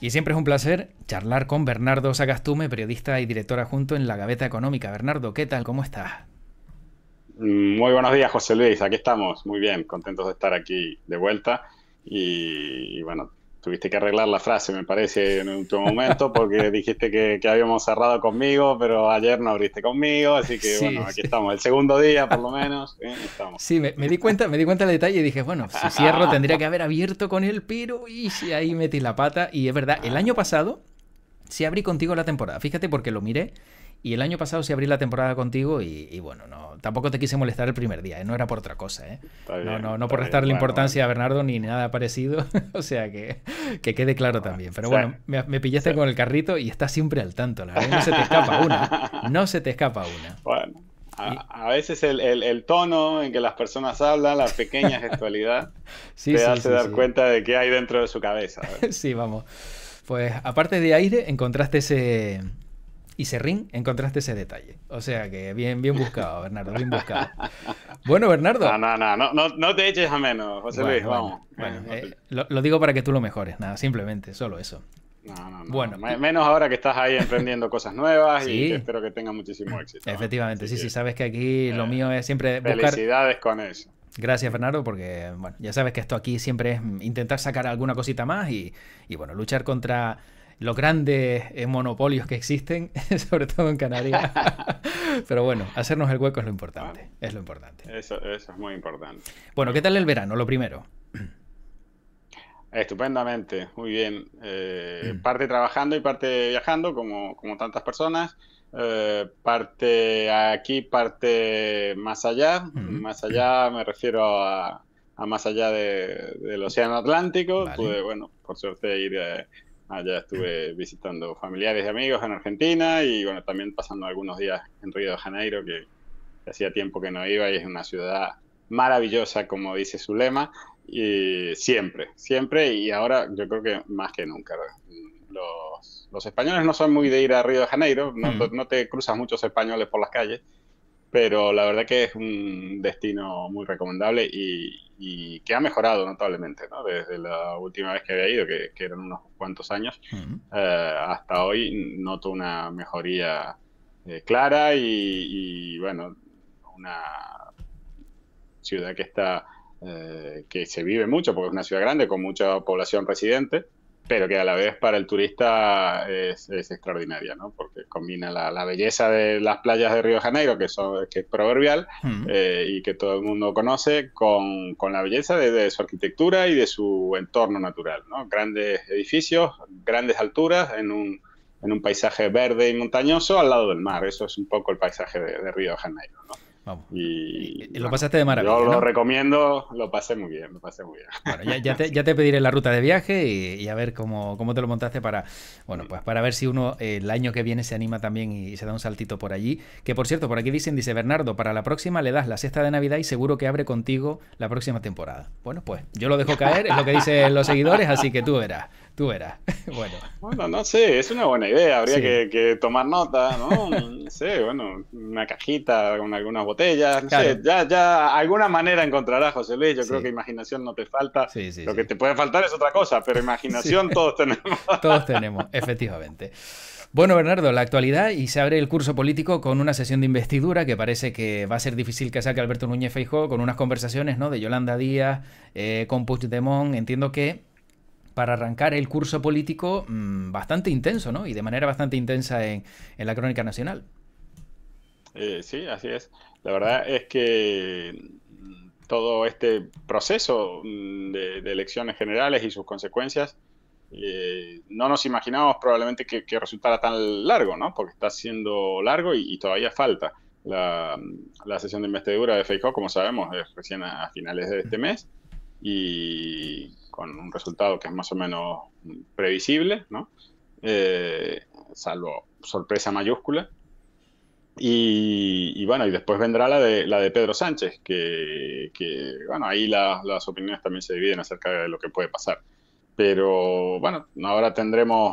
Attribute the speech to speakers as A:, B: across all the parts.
A: Y siempre es un placer charlar con Bernardo Sagastume, periodista y directora junto en La Gaveta Económica. Bernardo, ¿qué tal? ¿Cómo estás?
B: Muy buenos días, José Luis. Aquí estamos. Muy bien, contentos de estar aquí de vuelta. y bueno, tuviste que arreglar la frase, me parece, en el último momento, porque dijiste que, habíamos cerrado conmigo, pero ayer no abriste conmigo, así que bueno, aquí estamos, el segundo día por lo menos. Eh,
A: sí, me, di cuenta, me di cuenta del detalle y dije, bueno, si cierro tendría que haber abierto con él, pero y si ahí metí la pata. Y es verdad, el año pasado sí abrí contigo la temporada, fíjate porque lo miré y el año pasado sí abrí la temporada contigo y, bueno, no, tampoco te quise molestar el primer día, ¿eh? no era por otra cosa. ¿eh? no, no, por restarle importancia a Bernardo ni nada parecido, o sea que, quede claro también. Pero bueno, me, pillaste con el carrito y estás siempre al tanto, la verdad, no se te escapa una. No se te escapa una. Bueno.
B: A, veces el, tono en que las personas hablan, la pequeña gestualidad, te hace dar cuenta de qué hay dentro de
A: su cabeza. sí, vamos. Pues aparte de aire, encontraste ese, y Serrín encontraste ese detalle. O sea que bien, bien buscado, Bernardo, bien buscado. Bueno, Bernardo. No, no,
B: no, no, te eches a menos, José Luis, vamos. Eh,
A: lo, digo para que tú lo mejores, nada, simplemente, solo eso. No, no, no. Bueno,
B: menos ahora que estás ahí emprendiendo cosas nuevas y espero que tengas muchísimo éxito.
A: Efectivamente, sí, sí, sabes que aquí lo eh, mío es siempre buscar...
B: Felicidades con eso.
A: Gracias, Bernardo, porque bueno, ya sabes que esto aquí siempre es intentar sacar alguna cosita más y, y bueno, luchar contra los grandes eh, monopolios que existen, sobre todo en Canarias. Pero bueno, hacernos el hueco es lo importante. Ah. es lo importante.
B: Eso, eso es muy importante.
A: Bueno, ¿qué tal el verano? Lo primero.
B: Estupendamente, muy bien. Eh, mm. Parte trabajando y parte viajando, como, tantas personas. Eh, parte aquí, parte más allá. Mm. Más allá me refiero a, más allá del Océano Atlántico. Pude, bueno, por suerte ir Allá ah, estuve visitando familiares y amigos en Argentina y bueno, también pasando algunos días en Río de Janeiro, que, hacía tiempo que no iba y es una ciudad maravillosa, como dice su lema, y siempre, siempre, y ahora yo creo que más que nunca. Los, españoles no son muy de ir a Río de Janeiro, no te cruzas muchos españoles por las calles, pero la verdad que es un destino muy recomendable y, que ha mejorado notablemente, Desde la última vez que había ido, que, eran unos cuantos años, eh, hasta hoy noto una mejoría eh, clara y, bueno, una ciudad que está, eh, que se vive mucho, porque es una ciudad grande con mucha población residente, pero que a la vez para el turista es, extraordinaria, ¿no? Porque combina la, belleza de las playas de Río Janeiro, que, son, que es proverbial mm. eh, y que todo el mundo conoce, con, la belleza de, su arquitectura y de su entorno natural, ¿no? Grandes edificios, grandes alturas, en un, en un paisaje verde y montañoso al lado del mar. Eso es un poco el paisaje de, de Río Janeiro, ¿no? Y, eh, eh, lo pasaste de maravilla. lo recomiendo, lo pasé muy bien, lo pasé muy
A: bien. ya, te, pediré la ruta de viaje y, a ver cómo, cómo, te lo montaste para, bueno, pues para ver si uno el año que viene se anima también y, y, se da un saltito por allí. Que por cierto, por aquí dicen, dice Bernardo, para la próxima le das la cesta de Navidad y seguro que abre contigo la próxima temporada. Bueno, pues yo lo dejo caer, es lo que dicen los seguidores, así que tú verás. Tú eras. bueno.
B: Bueno, no sé, es una buena idea. Habría que, tomar nota, ¿no? No sé, bueno, una cajita con algunas botellas. ya, ya, alguna manera encontrarás, José Luis. Yo creo que imaginación no te falta. Sí, Lo que te puede faltar es otra cosa, pero imaginación todos
A: tenemos. todos tenemos, efectivamente. Bueno, Bernardo, la actualidad y se abre el curso político con una sesión de investidura que parece que va a ser difícil que saque Alberto Núñez Feijóo con unas conversaciones, ¿no? De Yolanda Díaz, eh, con Puigdemont. Entiendo que para arrancar el curso político mm, bastante intenso, ¿no? Y de manera bastante intensa en, la crónica nacional.
B: Eh, sí, así es. La verdad es que mm, todo este proceso mm, de, elecciones generales y sus consecuencias, eh, no nos imaginábamos probablemente que, resultara tan largo, ¿no? Porque está siendo largo y, todavía falta. La, sesión de investidura de Feijóo, como sabemos, es recién a finales de este mes. Y, con un resultado que es más o menos previsible, ¿no? Eh, salvo sorpresa mayúscula. Y, bueno, y después vendrá la de, la de Pedro Sánchez, que, bueno, ahí las opiniones también se dividen acerca de lo que puede pasar. Pero bueno, ahora tendremos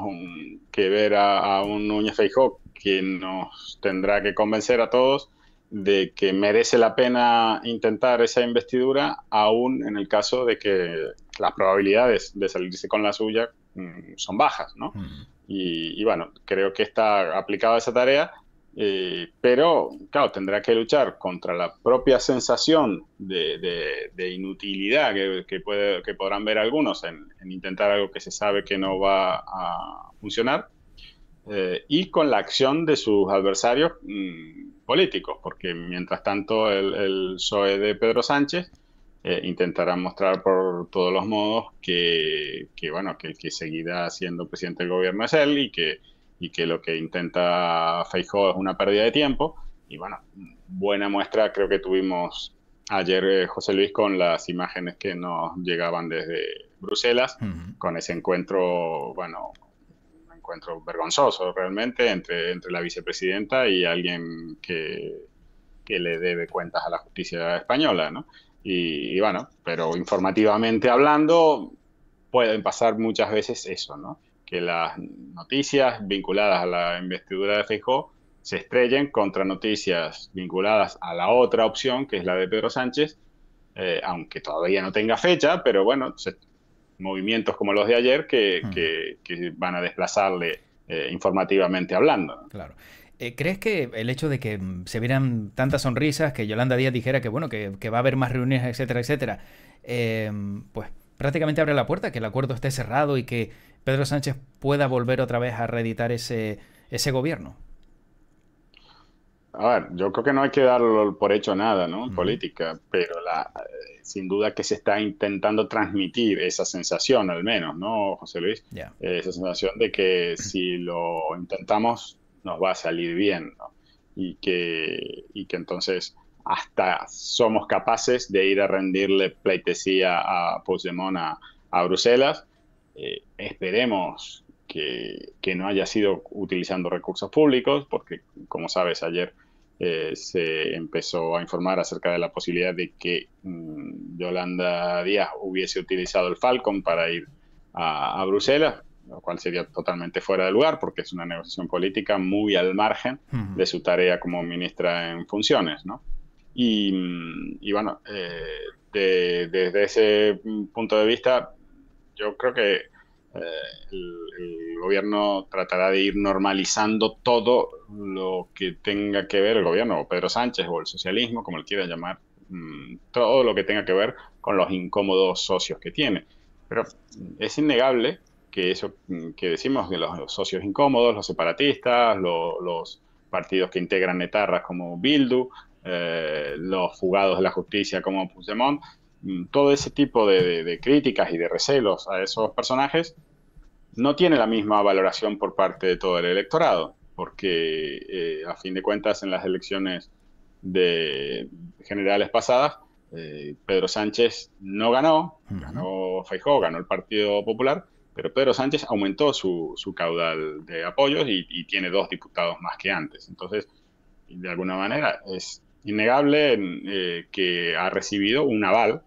B: que ver a, a un Núñez Feijóo que nos tendrá que convencer a todos de que merece la pena intentar esa investidura, aún en el caso de que las probabilidades de salirse con la suya mm, son bajas, ¿no? Mm. Y, bueno, creo que está aplicada esa tarea, eh, pero claro, tendrá que luchar contra la propia sensación de, inutilidad que, que, puede, que, podrán ver algunos en, intentar algo que se sabe que no va a funcionar. Eh, y con la acción de sus adversarios mm, políticos, porque mientras tanto el, el PSOE de Pedro Sánchez eh, intentará mostrar por todos los modos que, que bueno, que que seguirá siendo presidente del gobierno es él y que, y que lo que intenta Feijóo es una pérdida de tiempo. Y bueno, buena muestra creo que tuvimos ayer, eh, José Luis, con las imágenes que nos llegaban desde Bruselas, con ese encuentro, bueno, un encuentro vergonzoso realmente entre, entre la vicepresidenta y alguien que, que le debe cuentas a la justicia española, ¿no? Y, bueno, pero informativamente hablando, pueden pasar muchas veces eso, ¿no? Que las noticias vinculadas a la investidura de Feijóo se estrellen contra noticias vinculadas a la otra opción, que es la de Pedro Sánchez, eh, aunque todavía no tenga fecha, pero bueno, movimientos como los de ayer mm. que, que, van a desplazarle eh, informativamente hablando. Claro.
A: Eh, ¿Crees que el hecho de que mm, se vieran tantas sonrisas, que Yolanda Díaz dijera que bueno, que, va a haber más reuniones, etcétera, etcétera, em, pues prácticamente abre la puerta, que el acuerdo esté cerrado y que Pedro Sánchez pueda volver otra vez a reeditar ese, ese gobierno?
B: A ver, yo creo que no hay que darlo por hecho nada, ¿no? En política, pero la, eh, sin duda que se está intentando transmitir esa sensación, al menos, ¿no, José Luis? Eh, esa sensación de que si lo intentamos nos va a salir bien, y, que, que entonces hasta somos capaces de ir a rendirle pleitesía a Puigdemont a, Bruselas. Eh, esperemos que, no haya sido utilizando recursos públicos, porque como sabes, ayer eh, se empezó a informar acerca de la posibilidad de que mm, Yolanda Díaz hubiese utilizado el Falcon para ir a Bruselas lo cual sería totalmente fuera de lugar porque es una negociación política muy al margen de su tarea como ministra en funciones, ¿no? Y, bueno, eh, desde ese punto de vista, yo creo que eh, el, gobierno tratará de ir normalizando todo lo que tenga que ver el gobierno, o Pedro Sánchez, o el socialismo, como él quiera llamar, mm, todo lo que tenga que ver con los incómodos socios que tiene. Pero es innegable que eso que decimos, que los, socios incómodos, los separatistas, los partidos que integran etarras como Bildu, eh, los fugados de la justicia como Puigdemont, mm, todo ese tipo de, críticas y de recelos a esos personajes no tiene la misma valoración por parte de todo el electorado, porque eh, a fin de cuentas en las elecciones de generales pasadas, eh, Pedro Sánchez no ganó, ganó Feijóo, ganó el Partido Popular, pero Pedro Sánchez aumentó su, su caudal de apoyos y, tiene dos diputados más que antes. Entonces, de alguna manera, es innegable eh, que ha recibido un aval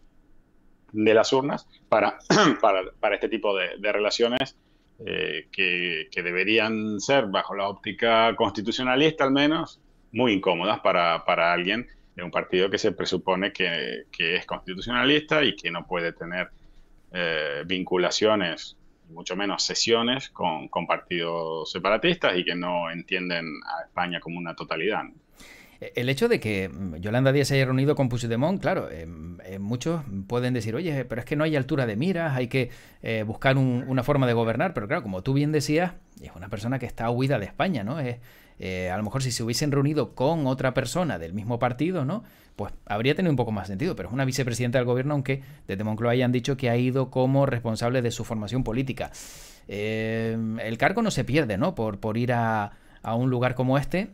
B: de las urnas para, para, este tipo de, relaciones eh, que, deberían ser, bajo la óptica constitucionalista al menos, muy incómodas para, alguien de un partido que se presupone que, es constitucionalista y que no puede tener eh, vinculaciones mucho menos sesiones con, partidos separatistas y que no entienden a España como una totalidad.
A: El hecho de que mm, Yolanda Díaz se haya reunido con Puigdemont, claro, eh, eh, muchos pueden decir, oye, pero es que no hay altura de miras, hay que eh, buscar una forma de gobernar, pero claro, como tú bien decías, es una persona que está huida de España, ¿no? a lo mejor si se hubiesen reunido con otra persona del mismo partido, ¿no? Pues habría tenido un poco más sentido, pero es una vicepresidenta del gobierno, aunque desde Moncloa hayan dicho que ha ido como responsable de su formación política. el cargo no se pierde, ¿no? Por, ir a, a un lugar como este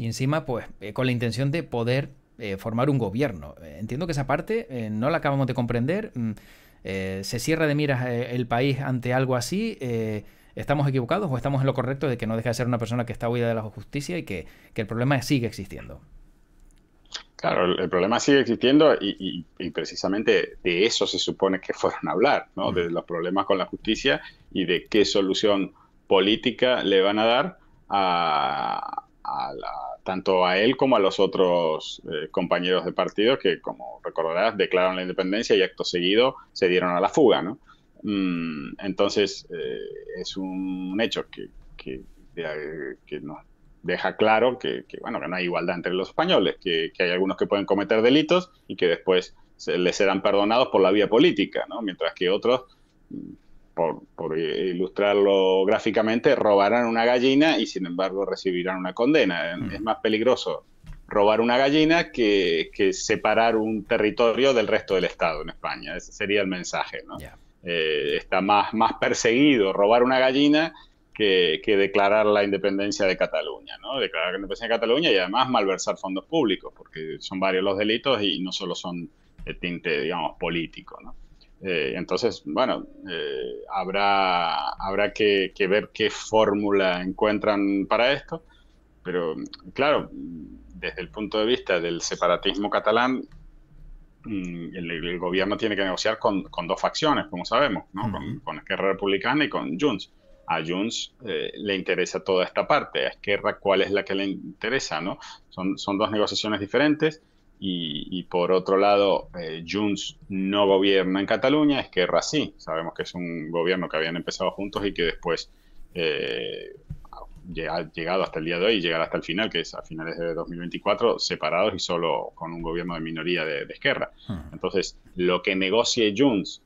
A: y encima pues eh, con la intención de poder eh, formar un gobierno. Eh, entiendo que esa parte no la acabamos de comprender. Mm, ¿Se cierra de miras el país ante algo así? ¿Estamos equivocados o estamos en lo correcto de que no deja de ser una persona que está huida de la justicia y que, el problema sigue existiendo?
B: Claro, el, problema sigue existiendo y, precisamente de eso se supone que fueron a hablar, ¿no? Mm. De los problemas con la justicia y de qué solución política le van a dar a, a la tanto a él como a los otros eh, compañeros de partido que, como recordarás, declararon la independencia y acto seguido se dieron a la fuga. ¿no? Mm, entonces, eh, es un hecho que, que, que nos deja claro que, bueno, que no hay igualdad entre los españoles, que, que hay algunos que pueden cometer delitos y que después les serán perdonados por la vía política, ¿no? mientras que otros mm, por, ilustrarlo gráficamente, robarán una gallina y sin embargo recibirán una condena. Mm. Es más peligroso robar una gallina que, separar un territorio del resto del Estado en España. Ese sería el mensaje. ¿no? Eh, está más, más perseguido robar una gallina que, declarar la independencia de Cataluña, ¿no? Declarar la independencia de Cataluña y además malversar fondos públicos, porque son varios los delitos y no solo son de tinte, digamos, político, ¿no? Eh, entonces, bueno, eh, habrá, habrá que, ver qué fórmula encuentran para esto, pero claro, desde el punto de vista del separatismo catalán, mm, el, gobierno tiene que negociar con, con, dos facciones, como sabemos, ¿no? con, con, Esquerra Republicana y con Junts. A Junts eh, le interesa toda esta parte, a Esquerra cuál es la que le interesa, ¿no? Son, son dos negociaciones diferentes y, por otro lado, eh, Junts no gobierna en Cataluña, es que sí. Sabemos que es un gobierno que habían empezado juntos y que después eh, ha llegado hasta el día de hoy y llegará hasta el final, que es a finales de 2024, separados y solo con un gobierno de minoría de, de Esquerra. Hmm. Entonces, lo que negocie Junts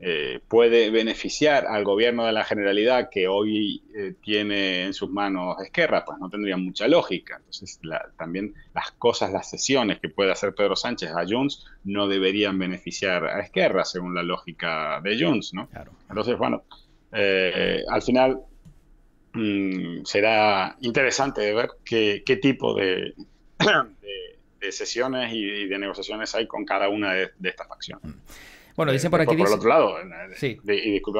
B: eh, puede beneficiar al gobierno de la generalidad que hoy eh, tiene en sus manos Esquerra, pues no tendría mucha lógica. Entonces, también las cosas, las sesiones que puede hacer Pedro Sánchez a Junts no deberían beneficiar a Esquerra, según la lógica de Junts, ¿no? Entonces, bueno, eh, al final mm, será interesante ver qué, tipo de, sesiones y, de negociaciones hay con cada una de, estas facciones. Mm.
A: Bueno, dicen eh, por aquí. Por, por el otro lado, eh,
B: y por,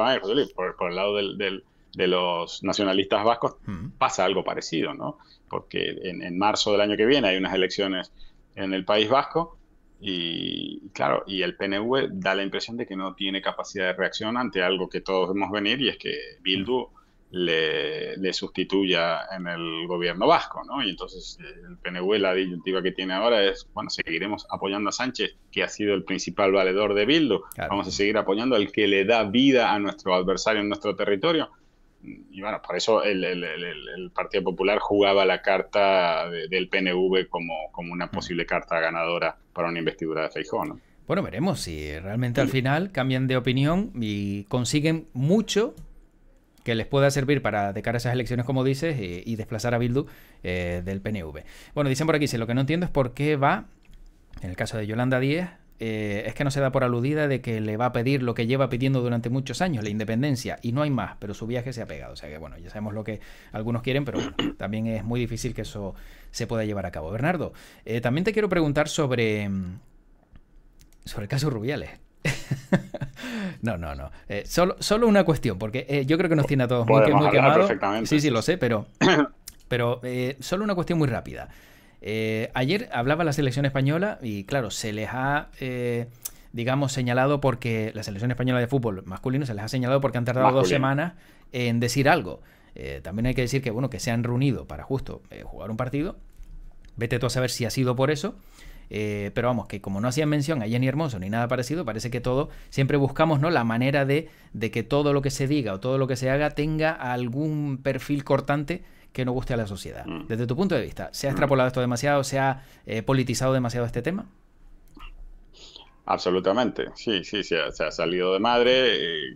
B: el lado de los nacionalistas vascos pasa algo parecido, ¿no? Porque en, en, marzo del año que viene hay unas elecciones en el País Vasco y, claro, y el PNV da la impresión de que no tiene capacidad de reacción ante algo que todos vemos venir y es que Bildu le, sustituya en el gobierno vasco, ¿no? Y entonces eh, el PNV, la disyuntiva que tiene ahora es, bueno, seguiremos apoyando a Sánchez, que ha sido el principal valedor de Bildu, vamos a seguir apoyando al que le da vida a nuestro adversario en nuestro territorio. Y bueno, por eso el, Partido Popular jugaba la carta del PNV como, como una mm. posible carta ganadora para una investidura de Feijóo,
A: Bueno, veremos si realmente al final cambian de opinión y consiguen mucho que les pueda servir para de cara a esas elecciones, como dices, eh, y, desplazar a Bildu eh, del PNV. Bueno, dicen por aquí, si lo que no entiendo es por qué va, en el caso de Yolanda Díez, eh, es que no se da por aludida de que le va a pedir lo que lleva pidiendo durante muchos años, la independencia, y no hay más, pero su viaje se ha pegado. O sea que bueno, ya sabemos lo que algunos quieren, pero también es muy difícil que eso se pueda llevar a cabo. Bernardo, también te quiero preguntar sobre, mm, sobre el caso Rubiales. No, no, no. Eh, solo, solo una cuestión, porque eh, yo creo que nos tiene a todos muy, muy quemados. Sí, sí, lo sé, pero, pero eh, solo una cuestión muy rápida. ayer hablaba la selección española y, claro, se les ha digamos, señalado porque la selección española de fútbol masculino se les ha señalado porque han tardado dos semanas en decir algo. también hay que decir que, bueno, que se han reunido para justo jugar un partido. Vete tú a saber si ha sido por eso. Eh, pero vamos, que como no hacían mención a Jenny Hermoso ni nada parecido, parece que todo, siempre buscamos ¿no? la manera de, que todo lo que se diga o todo lo que se haga tenga algún perfil cortante que no guste a la sociedad. Mm. Desde tu punto de vista, ¿se ha mm. extrapolado esto demasiado? ¿Se ha eh, politizado demasiado este tema?
B: Absolutamente, sí, sí, se ha, salido de madre, eh,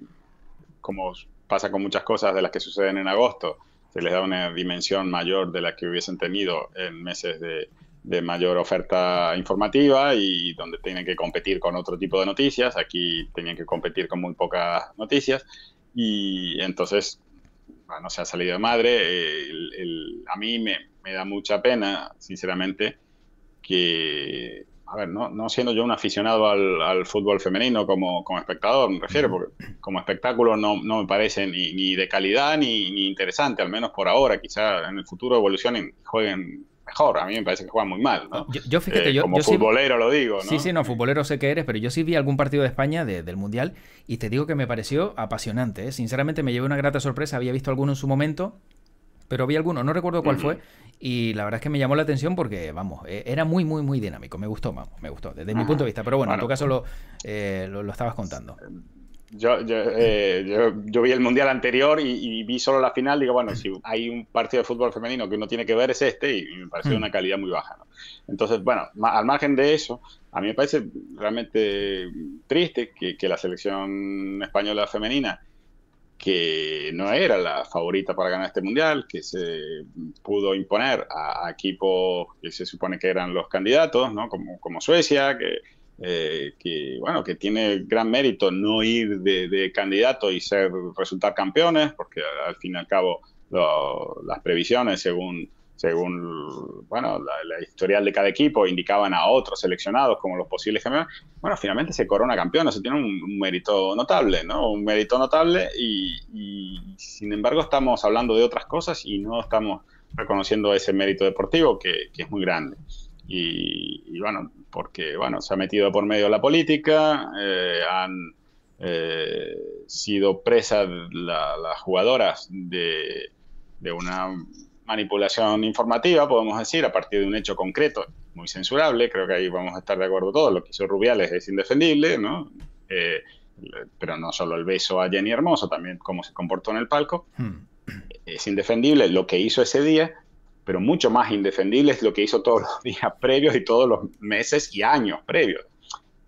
B: como pasa con muchas cosas de las que suceden en agosto, se les da una dimensión mayor de la que hubiesen tenido en meses de, de mayor oferta informativa y donde tienen que competir con otro tipo de noticias. Aquí tenían que competir con muy pocas noticias y entonces, no se ha salido de madre. El, a mí me, me, da mucha pena, sinceramente, que, a ver, no, no siendo yo un aficionado al, al fútbol femenino como, como, espectador, me refiero, porque como espectáculo no, no me parece ni, ni de calidad ni, ni, interesante, al menos por ahora. Quizá en el futuro evolucionen, jueguen mejor. A mí me parece que juega muy mal, ¿no? Yo,
A: fíjate, eh, yo. Como futbolero
B: lo digo, Sí,
A: sí, no, futbolero sé que eres, pero yo sí vi algún partido de España del Mundial y te digo que me pareció apasionante. ¿eh? Sinceramente me llevé una grata sorpresa. Había visto alguno en su momento, pero vi alguno, no recuerdo cuál fue. Y la verdad es que me llamó la atención porque, vamos, eh, era muy, muy, muy dinámico. Me gustó, vamos, me gustó, desde mi punto de vista. Pero bueno, en tu caso lo, lo estabas contando.
B: Eh, yo, yo, vi el mundial anterior y, vi solo la final. Digo, bueno, si hay un partido de fútbol femenino que uno tiene que ver es este y, me pareció hmm. una calidad muy baja. Entonces, bueno, al margen de eso, a mí me parece realmente triste que, que la selección española femenina, que no era la favorita para ganar este mundial, que se pudo imponer a, a equipos que se supone que eran los candidatos, ¿no? como, como Suecia, que eh, que, bueno, que tiene gran mérito no ir de, candidato y ser, resultar campeones, porque al fin y al cabo las previsiones según según bueno, la, la, historial de cada equipo, indicaban a otros seleccionados como los posibles campeones. Bueno, finalmente se corona campeón, eso tiene un, mérito notable, ¿no? Un mérito notable y, sin embargo estamos hablando de otras cosas y no estamos reconociendo ese mérito deportivo que, que es muy grande. Y, y, bueno, porque bueno, se ha metido por medio de la política, eh, han eh, sido presas las jugadoras de, una manipulación informativa, podemos decir, a partir de un hecho concreto, muy censurable, creo que ahí vamos a estar de acuerdo todos, lo que hizo Rubiales es indefendible, eh, pero no solo el beso a Jenny Hermoso, también cómo se comportó en el palco, hmm. es indefendible lo que hizo ese día, pero mucho más indefendible es lo que hizo todos los días previos y todos los meses y años previos.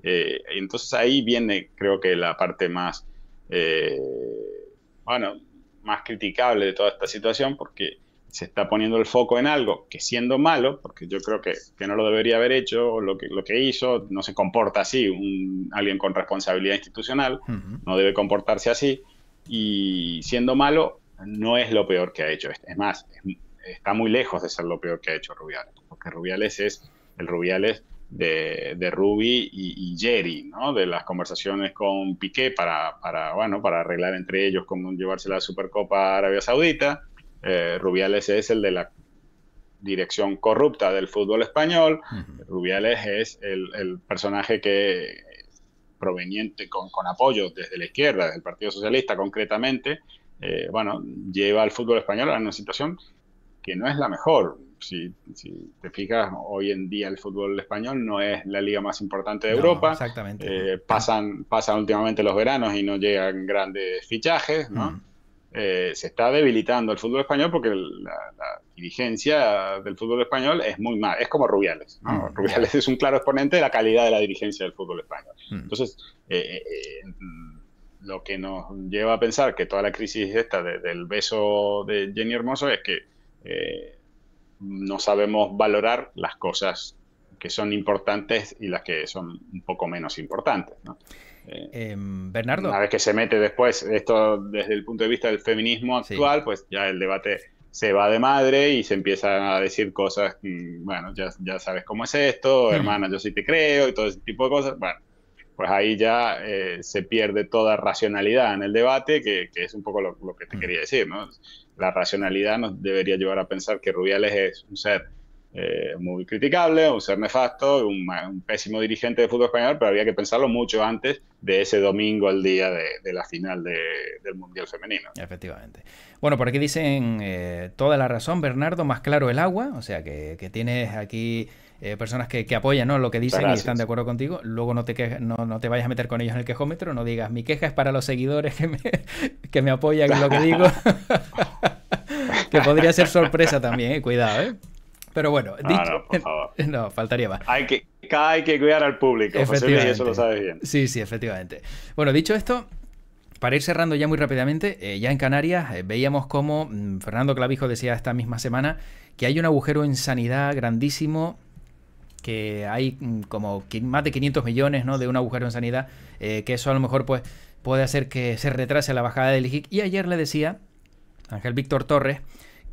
B: Eh, entonces ahí viene, creo que la parte más, eh, bueno, más criticable de toda esta situación, porque se está poniendo el foco en algo que siendo malo, porque yo creo que, que no lo debería haber hecho, lo que, lo que hizo, no se comporta así, un, alguien con responsabilidad institucional no debe comportarse así, y siendo malo no es lo peor que ha hecho. Este. Es más, es está muy lejos de ser lo peor que ha hecho Rubiales, porque Rubiales es el Rubiales de, de Ruby y, y, Jerry, ¿no? De las conversaciones con Piqué para, para, bueno, para arreglar entre ellos cómo llevarse la Supercopa Arabia Saudita. Eh, Rubiales es el de la dirección corrupta del fútbol español. Rubiales es el, personaje que proveniente con, con, apoyo desde la izquierda, desde el Partido Socialista concretamente, eh, bueno, lleva al fútbol español a una situación que no es la mejor. Si, si, te fijas, hoy en día el fútbol español no es la liga más importante de Europa. Exactamente. Eh, pasan, pasan últimamente los veranos y no llegan grandes fichajes, mm. eh, se está debilitando el fútbol español porque la, dirigencia del fútbol español es muy mal, es como Rubiales. Mm, Rubiales es un claro exponente de la calidad de la dirigencia del fútbol español. Mm. Entonces, eh, lo que nos lleva a pensar que toda la crisis esta del beso de Jenny Hermoso es que eh, no sabemos valorar las cosas que son importantes y las que son un poco menos importantes. Eh, em, Bernardo. Una vez que se mete después esto desde el punto de vista del feminismo actual, pues ya el debate se va de madre y se empiezan a decir cosas, mm, bueno, ya, ya sabes cómo es esto, mm. hermana, yo sí te creo y todo ese tipo de cosas. Bueno, pues ahí ya eh, se pierde toda racionalidad en el debate, que, es un poco lo, lo, que te mm. quería decir, ¿no? La racionalidad nos debería llevar a pensar que Rubiales es un ser eh, muy criticable, un ser nefasto, un, pésimo dirigente de fútbol español, pero había que pensarlo mucho antes de ese domingo, el día de, la final del Mundial Femenino.
A: Efectivamente. Bueno, por aquí dicen eh, toda la razón, Bernardo, más claro el agua, o sea que, tienes aquí... Eh, personas que, que apoyan lo que dicen y están de acuerdo contigo, luego no te, que, no, no, te vayas a meter con ellos en el quejómetro, no digas, mi queja es para los seguidores que me, que me apoyan en lo que digo, que podría ser sorpresa también, cuidado. ¿eh? Pero bueno, ah, dicho, no, faltaría más. Hay que, hay que cuidar al público, eso lo bien. Sí, sí, efectivamente. Bueno, dicho esto, para ir cerrando ya muy rápidamente, eh, ya en Canarias eh, veíamos como mm, Fernando Clavijo decía esta misma semana que hay un agujero en sanidad grandísimo que hay mm, como más de 500 millones ¿no? de un agujero en sanidad, eh, que eso a lo mejor pues, puede hacer que se retrase la bajada del IGIC. Y ayer le decía Ángel Víctor Torres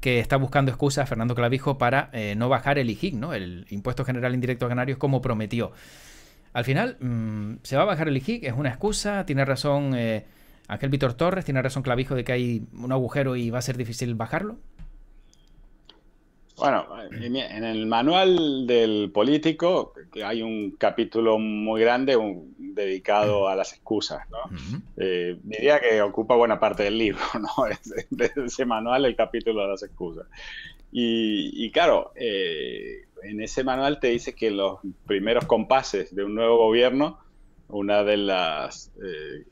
A: que está buscando excusas, Fernando Clavijo, para eh, no bajar el IGIC, ¿no? El Impuesto General Indirecto a Canarios, como prometió. Al final, mm, se va a bajar el IGIC, es una excusa, tiene razón eh, Ángel Víctor Torres, tiene razón Clavijo de que hay un agujero y va a ser difícil bajarlo.
B: Bueno, en el manual del político hay un capítulo muy grande dedicado a las excusas. ¿no? Eh, diría que ocupa buena parte del libro, ¿no? ese manual, el capítulo de las excusas. Y, claro, eh, en ese manual te dice que los primeros compases de un nuevo gobierno, una de las, eh,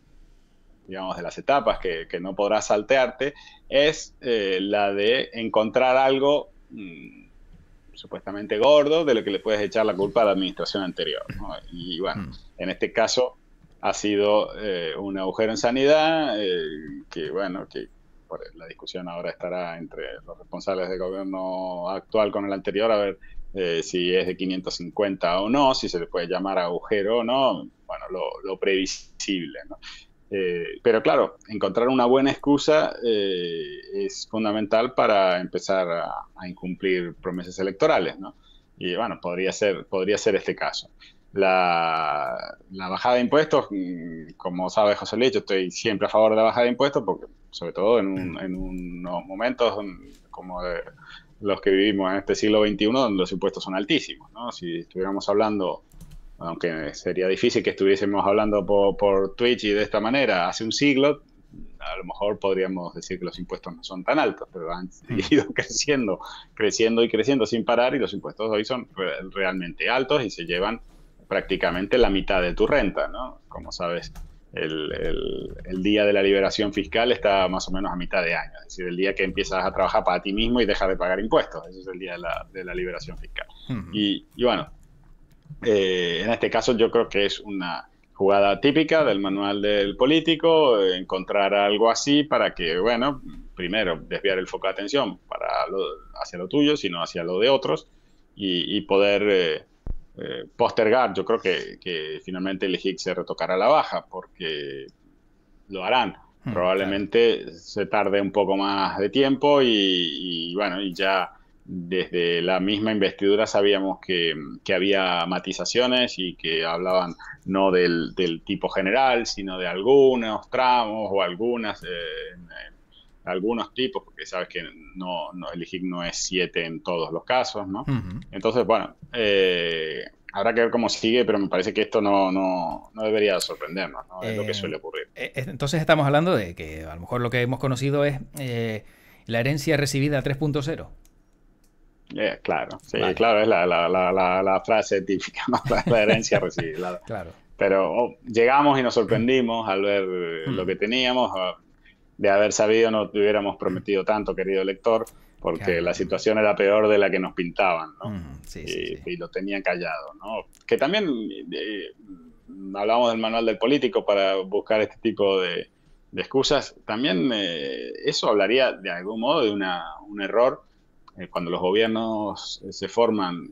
B: digamos, de las etapas que, que no podrás saltearte, es la de encontrar algo Mm, supuestamente gordo de lo que le puedes echar la culpa a la administración anterior. ¿no? Y bueno, mm. en este caso ha sido eh, un agujero en sanidad eh, que, bueno, que la discusión ahora estará entre los responsables del gobierno actual con el anterior, a ver eh, si es de 550 o no, si se le puede llamar agujero o no, bueno, lo, lo previsible. ¿no? Eh, pero claro, encontrar una buena excusa eh, es fundamental para empezar a, incumplir promesas electorales, ¿no? Y bueno, podría ser, podría ser este caso. La, bajada de impuestos, mm, como sabe José Luis, yo estoy siempre a favor de la bajada de impuestos, porque sobre todo en, unos momentos como los que vivimos en este siglo XXI, donde los impuestos son altísimos. ¿no? Si estuviéramos hablando aunque sería difícil que estuviésemos hablando por, por, Twitch y de esta manera, hace un siglo, a lo mejor podríamos decir que los impuestos no son tan altos, pero han mm. ido creciendo, creciendo y creciendo sin parar y los impuestos hoy son realmente altos y se llevan prácticamente la mitad de tu renta, ¿no? Como sabes, el, día de la liberación fiscal está más o menos a mitad de año, es decir, el día que empiezas a trabajar para ti mismo y dejas de pagar impuestos, ese es el día de la, liberación fiscal. y bueno, eh, en este caso yo creo que es una jugada típica del manual del político, eh, encontrar algo así para que, bueno, primero desviar el foco de atención para hacia lo tuyo, sino hacia lo de otros y, poder eh, postergar. Yo creo que, finalmente el Higgs se retocará a la baja porque lo harán. Mm, Probablemente se tarde un poco más de tiempo y, y bueno, y ya desde la misma investidura sabíamos que, había matizaciones y que hablaban no del, tipo general, sino de algunos tramos o algunas, eh, algunos tipos, porque sabes que no, no, el no es 7 en todos los casos, ¿no? Entonces, bueno, eh, habrá que ver cómo sigue, pero me parece que esto no, no, no debería sorprendernos, Es lo que eh, suele ocurrir.
A: Entonces estamos hablando de que a lo mejor lo que hemos conocido es la herencia recibida 3.0.
B: Eh, claro, sí, claro, es la, frase típica, la, herencia recibida. claro. Pero oh, llegamos y nos sorprendimos al ver eh, mm. lo que teníamos. Ah, de haber sabido, no te hubiéramos prometido tanto, querido lector, porque la situación era peor de la que nos pintaban, ¿no? Mm, sí, y, lo tenían callado, ¿no? Que también eh, hablamos del manual del político para buscar este tipo de, de excusas. También eso hablaría de algún modo de un error eh, cuando los gobiernos eh, se forman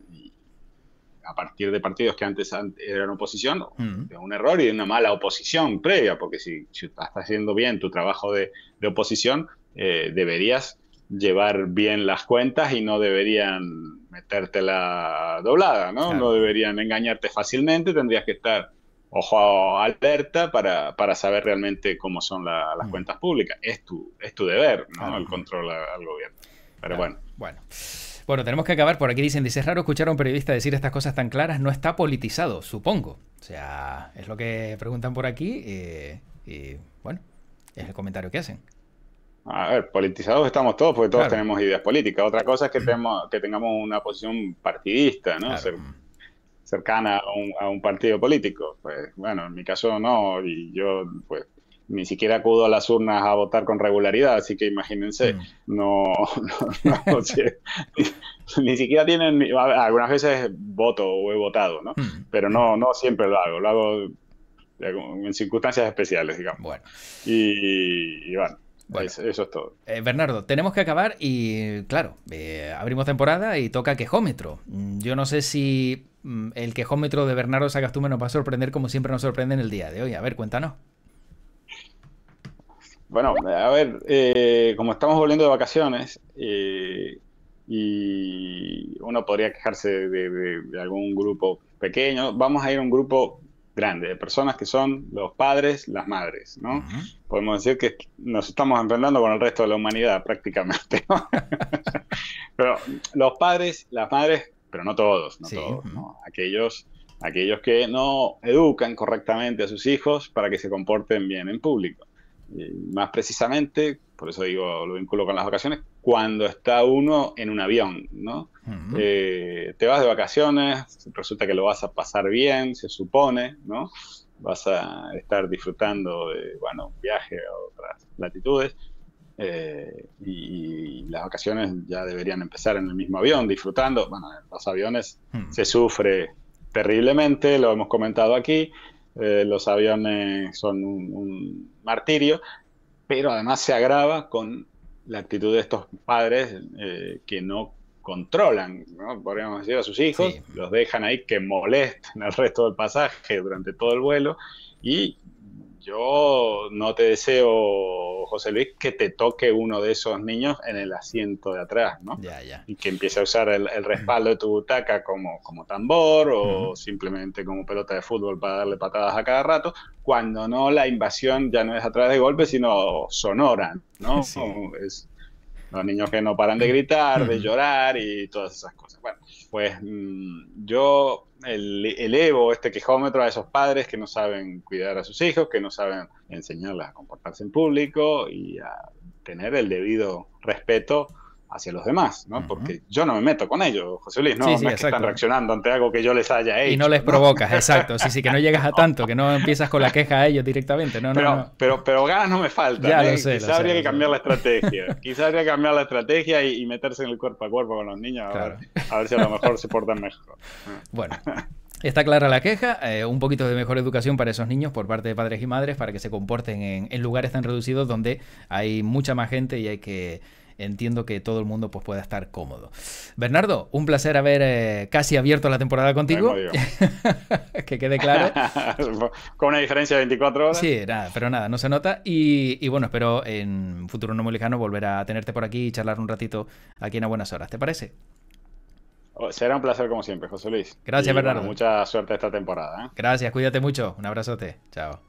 B: a partir de partidos que antes eran oposición, mm. es un error y una mala oposición previa, porque si, estás haciendo bien tu trabajo de, oposición, eh, deberías llevar bien las cuentas y no deberían meterte la doblada, ¿no? No deberían engañarte fácilmente, tendrías que estar ojo alerta para, para saber realmente cómo son las mm. cuentas públicas. Es tu, es tu deber, ¿no? El control al gobierno. Pero bueno. Bueno.
A: Bueno, tenemos que acabar. Por aquí dicen, dice, es raro escuchar a un periodista decir estas cosas tan claras. No está politizado, supongo. O sea, es lo que preguntan por aquí y bueno, es el comentario que hacen.
B: A ver, politizados estamos todos porque todos tenemos ideas políticas. Otra cosa es que, tenemos, que tengamos una posición partidista, ¿no? cercana a a un partido político. Pues bueno, en mi caso no, y yo pues ni siquiera acudo a las urnas a votar con regularidad, así que imagínense, mm. no, ni, siquiera tienen, algunas veces voto o he votado, ¿no? Mm. Pero no, no siempre lo hago, lo hago en circunstancias especiales, digamos. Bueno. Y, bueno. eso, es todo.
A: Eh, Bernardo, tenemos que acabar y, claro, eh, abrimos temporada y toca quejómetro. Mm, yo no sé si el quejómetro de Bernardo Sagastume nos va a sorprender como siempre nos sorprende en el día de hoy. A ver, cuéntanos.
B: Bueno, a ver, eh, como estamos volviendo de vacaciones eh, y uno podría quejarse de, algún grupo pequeño, vamos a ir a un grupo grande de personas que son los padres, las madres, ¿no? Podemos decir que nos estamos enfrentando con el resto de la humanidad prácticamente. pero los padres, las madres, pero no todos, no todos, Aquellos aquellos que no educan correctamente a sus hijos para que se comporten bien en público. Eh, más precisamente, por eso digo, lo vinculo con las vacaciones, cuando está uno en un avión, ¿no? Eh, te vas de vacaciones, resulta que lo vas a pasar bien, se supone, ¿no? Vas a estar disfrutando de, bueno, un viaje a otras latitudes. Eh, y, las vacaciones ya deberían empezar en el mismo avión, disfrutando. Bueno, en los aviones se sufre terriblemente, lo hemos comentado aquí. Eh, los aviones son un, martirio, pero además se agrava con la actitud de estos padres eh, que no controlan, podríamos decir, a sus hijos, los dejan ahí que molesten al resto del pasaje durante todo el vuelo y yo no te deseo, José Luis, que te toque uno de esos niños en el asiento de atrás, ¿no? Ya, ya. Y que empiece a usar el, respaldo de tu butaca como, como tambor o simplemente como pelota de fútbol para darle patadas a cada rato, cuando no la invasión ya no es a través de golpes, sino sonora, ¿no? Sí. los niños que no paran de gritar, de llorar y todas esas cosas. Bueno, pues mm, yo el, el, Evo este quejómetro a esos padres que no saben cuidar a sus hijos, que no saben enseñarles a comportarse en público y a tener el debido respeto hacia los demás, ¿no? Porque yo no me meto con ellos, José Luis, no, que están reaccionando ante algo que yo les haya hecho. Y no les provocas, exacto,
A: sí, sí, que no llegas a tanto, que no empiezas con la queja a ellos directamente, no,
B: pero, Pero, ganas no me faltan, quizá habría que cambiar la estrategia, quizá habría que cambiar la estrategia y, meterse en el cuerpo a cuerpo con los niños a, ver, si a lo mejor se portan mejor.
A: Bueno. Está clara la queja, eh, un poquito de mejor educación para esos niños por parte de padres y madres para que se comporten en, en lugares tan reducidos donde hay mucha más gente y hay que entiendo que todo el mundo pues, pueda estar cómodo. Bernardo, un placer haber eh, casi abierto la temporada contigo. que quede claro. Con una diferencia de 24 horas. Sí, nada, pero nada, no se nota. Y, bueno, espero en futuro no muy lejano volver a tenerte por aquí y charlar un ratito aquí en A Buenas Horas. ¿Te parece?
B: Oh, será un placer como siempre, José Luis. Gracias, Bernardo. mucha suerte esta temporada. ¿eh?
A: Gracias, cuídate mucho. Un abrazote. Chao.